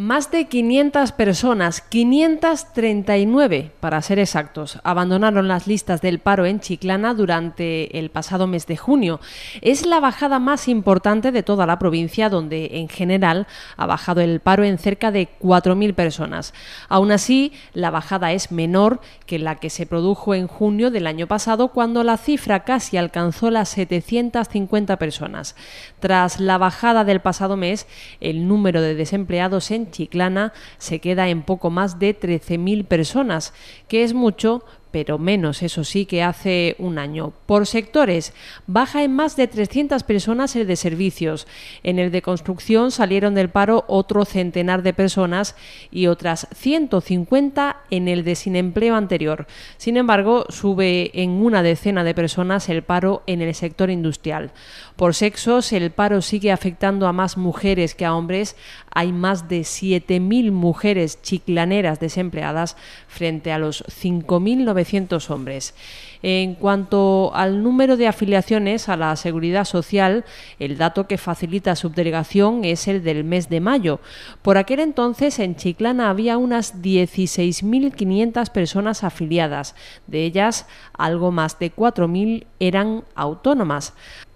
Más de 500 personas, 539 para ser exactos, abandonaron las listas del paro en Chiclana durante el pasado mes de junio. Es la bajada más importante de toda la provincia, donde en general ha bajado el paro en cerca de 4.000 personas. Aún así, la bajada es menor que la que se produjo en junio del año pasado, cuando la cifra casi alcanzó las 750 personas. Tras la bajada del pasado mes, el número de desempleados en Chiclana se queda en poco más de 13.000 personas, que es mucho, pero menos, eso sí, que hace un año. Por sectores, baja en más de 300 personas el de servicios. En el de construcción salieron del paro otro centenar de personas y otras 150 en el de sin empleo anterior. Sin embargo, sube en una decena de personas el paro en el sector industrial. Por sexos, el paro sigue afectando a más mujeres que a hombres. Hay más de 7.000 mujeres chiclaneras desempleadas frente a los 5.900 hombres. En cuanto al número de afiliaciones a la Seguridad Social, el dato que facilita subdelegación es el del mes de mayo. Por aquel entonces en Chiclana había unas 16.500 personas afiliadas. De ellas, algo más de 4.000 eran autónomas.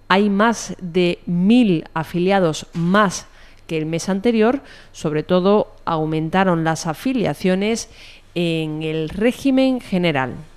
Hay más de 1.000 afiliados más que el mes anterior, sobre todo aumentaron las afiliaciones en el régimen general.